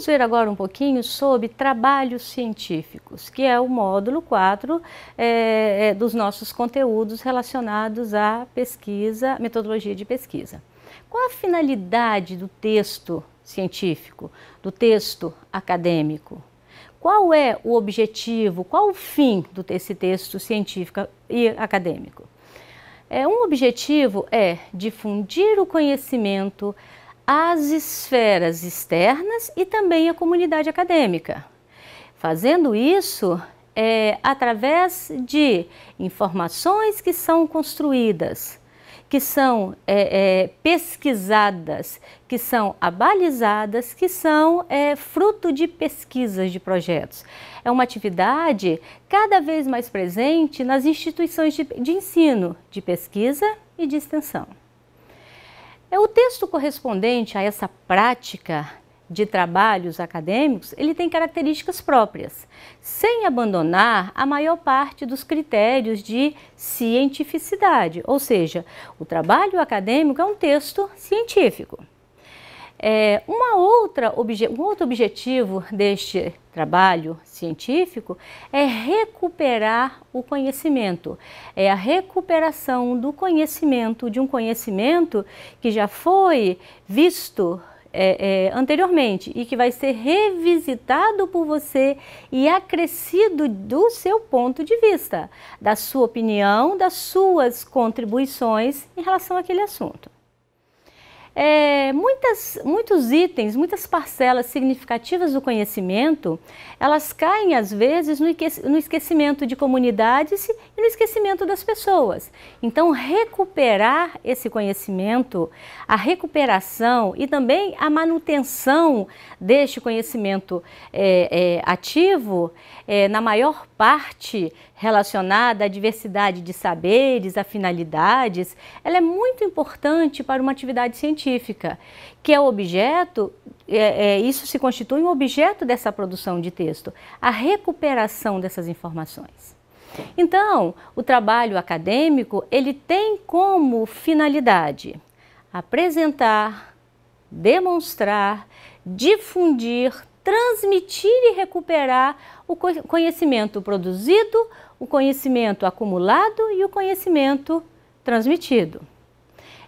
Vamos ver agora um pouquinho sobre trabalhos científicos, que é o módulo 4 é, é, dos nossos conteúdos relacionados à pesquisa, metodologia de pesquisa. Qual a finalidade do texto científico, do texto acadêmico? Qual é o objetivo, qual o fim desse texto científico e acadêmico? É, um objetivo é difundir o conhecimento, as esferas externas e também a comunidade acadêmica. Fazendo isso, é, através de informações que são construídas, que são é, é, pesquisadas, que são abalizadas, que são é, fruto de pesquisas de projetos. É uma atividade cada vez mais presente nas instituições de, de ensino, de pesquisa e de extensão. É o texto correspondente a essa prática de trabalhos acadêmicos, ele tem características próprias, sem abandonar a maior parte dos critérios de cientificidade, ou seja, o trabalho acadêmico é um texto científico. É, uma outra um outro objetivo deste trabalho científico é recuperar o conhecimento, é a recuperação do conhecimento, de um conhecimento que já foi visto é, é, anteriormente e que vai ser revisitado por você e acrescido do seu ponto de vista, da sua opinião, das suas contribuições em relação àquele assunto é, muitas, muitos itens, muitas parcelas significativas do conhecimento, elas caem às vezes no esquecimento de comunidades e no esquecimento das pessoas. Então, recuperar esse conhecimento, a recuperação e também a manutenção deste conhecimento é, é, ativo, é, na maior parte relacionada à diversidade de saberes, a finalidades, ela é muito importante para uma atividade científica científica, que é o objeto, é, é, isso se constitui um objeto dessa produção de texto, a recuperação dessas informações. Então, o trabalho acadêmico, ele tem como finalidade apresentar, demonstrar, difundir, transmitir e recuperar o conhecimento produzido, o conhecimento acumulado e o conhecimento transmitido.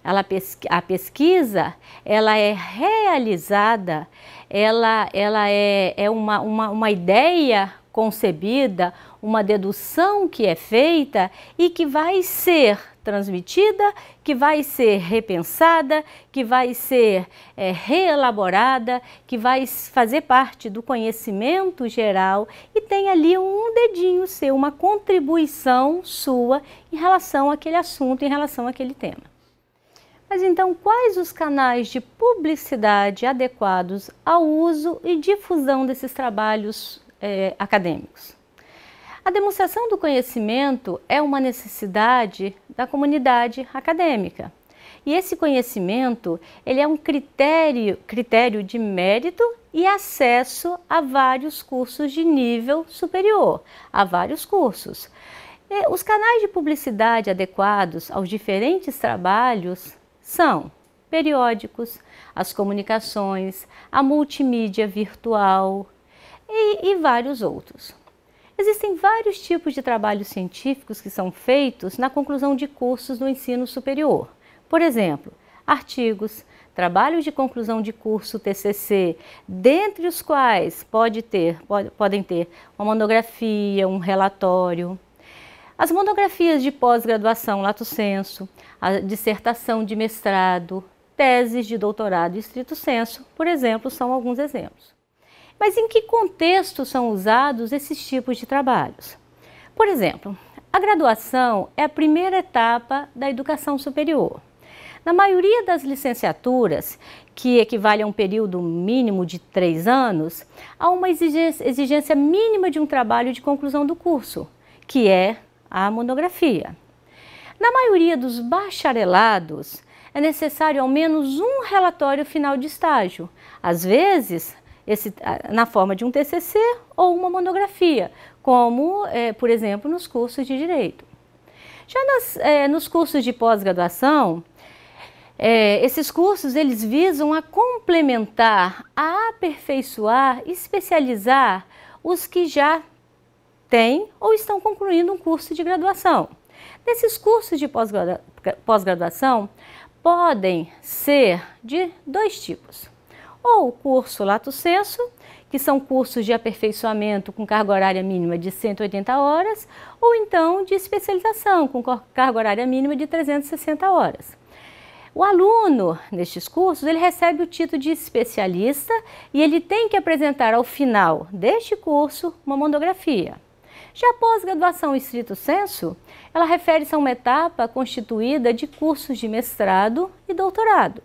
Ela, a pesquisa ela é realizada, ela, ela é, é uma, uma, uma ideia concebida, uma dedução que é feita e que vai ser transmitida, que vai ser repensada, que vai ser é, reelaborada, que vai fazer parte do conhecimento geral e tem ali um dedinho seu, uma contribuição sua em relação àquele assunto, em relação àquele tema. Mas então, quais os canais de publicidade adequados ao uso e difusão desses trabalhos é, acadêmicos? A demonstração do conhecimento é uma necessidade da comunidade acadêmica. E esse conhecimento, ele é um critério, critério de mérito e acesso a vários cursos de nível superior, a vários cursos. E os canais de publicidade adequados aos diferentes trabalhos são periódicos, as comunicações, a multimídia virtual e, e vários outros. Existem vários tipos de trabalhos científicos que são feitos na conclusão de cursos do ensino superior. Por exemplo, artigos, trabalhos de conclusão de curso TCC, dentre os quais pode ter, pode, podem ter uma monografia, um relatório. As monografias de pós-graduação lato senso, a dissertação de mestrado, teses de doutorado estrito senso, por exemplo, são alguns exemplos. Mas em que contexto são usados esses tipos de trabalhos? Por exemplo, a graduação é a primeira etapa da educação superior. Na maioria das licenciaturas, que equivale a um período mínimo de três anos, há uma exigência mínima de um trabalho de conclusão do curso, que é a monografia. Na maioria dos bacharelados, é necessário ao menos um relatório final de estágio, às vezes esse, na forma de um TCC ou uma monografia, como, é, por exemplo, nos cursos de Direito. Já nas, é, nos cursos de pós-graduação, é, esses cursos eles visam a complementar, a aperfeiçoar, especializar os que já têm ou estão concluindo um curso de graduação. Nesses cursos de pós-graduação, podem ser de dois tipos. Ou o curso Lato Senso, que são cursos de aperfeiçoamento com carga horária mínima de 180 horas, ou então de especialização com carga horária mínima de 360 horas. O aluno, nestes cursos, ele recebe o título de especialista e ele tem que apresentar ao final deste curso uma monografia. Já a pós-graduação estrito senso, ela refere-se a uma etapa constituída de cursos de mestrado e doutorado.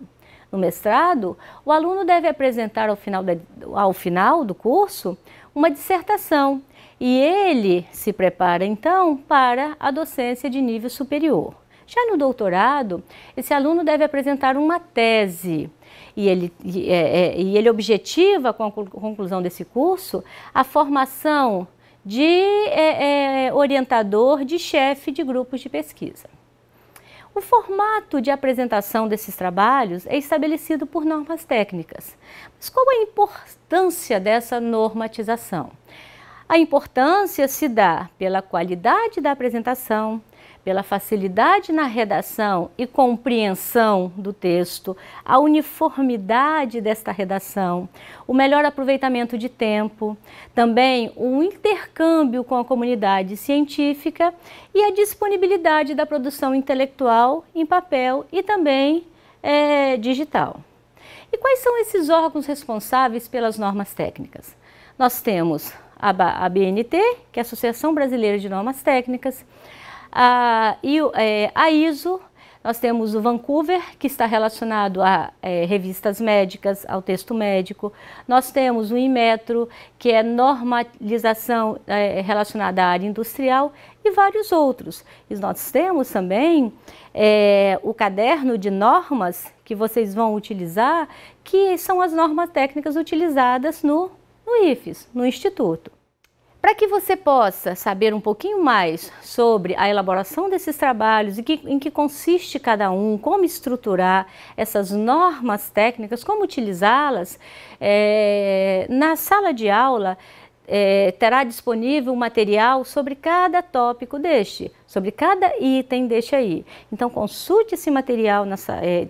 No mestrado, o aluno deve apresentar ao final, de, ao final do curso uma dissertação e ele se prepara então para a docência de nível superior. Já no doutorado, esse aluno deve apresentar uma tese e ele, e, é, é e ele objetiva, com a conclusão desse curso, a formação de é, é, orientador, de chefe de grupos de pesquisa. O formato de apresentação desses trabalhos é estabelecido por normas técnicas. Mas qual a importância dessa normatização? A importância se dá pela qualidade da apresentação, pela facilidade na redação e compreensão do texto, a uniformidade desta redação, o melhor aproveitamento de tempo, também o intercâmbio com a comunidade científica e a disponibilidade da produção intelectual em papel e também é, digital. E quais são esses órgãos responsáveis pelas normas técnicas? Nós temos a BNT, que é a Associação Brasileira de Normas Técnicas, a, é, a ISO, nós temos o Vancouver, que está relacionado a é, revistas médicas, ao texto médico. Nós temos o Inmetro, que é normalização é, relacionada à área industrial, e vários outros. E nós temos também é, o caderno de normas que vocês vão utilizar, que são as normas técnicas utilizadas no, no IFES, no Instituto. Para que você possa saber um pouquinho mais sobre a elaboração desses trabalhos e que, em que consiste cada um, como estruturar essas normas técnicas, como utilizá-las, é, na sala de aula é, terá disponível material sobre cada tópico deste, sobre cada item deste aí. Então, consulte esse material na, é,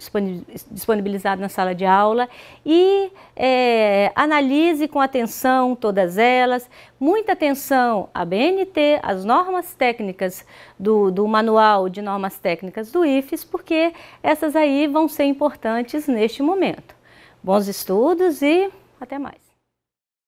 disponibilizado na sala de aula e é, analise com atenção todas elas, muita atenção à BNT, às normas técnicas do, do Manual de Normas Técnicas do IFES, porque essas aí vão ser importantes neste momento. Bons estudos e até mais!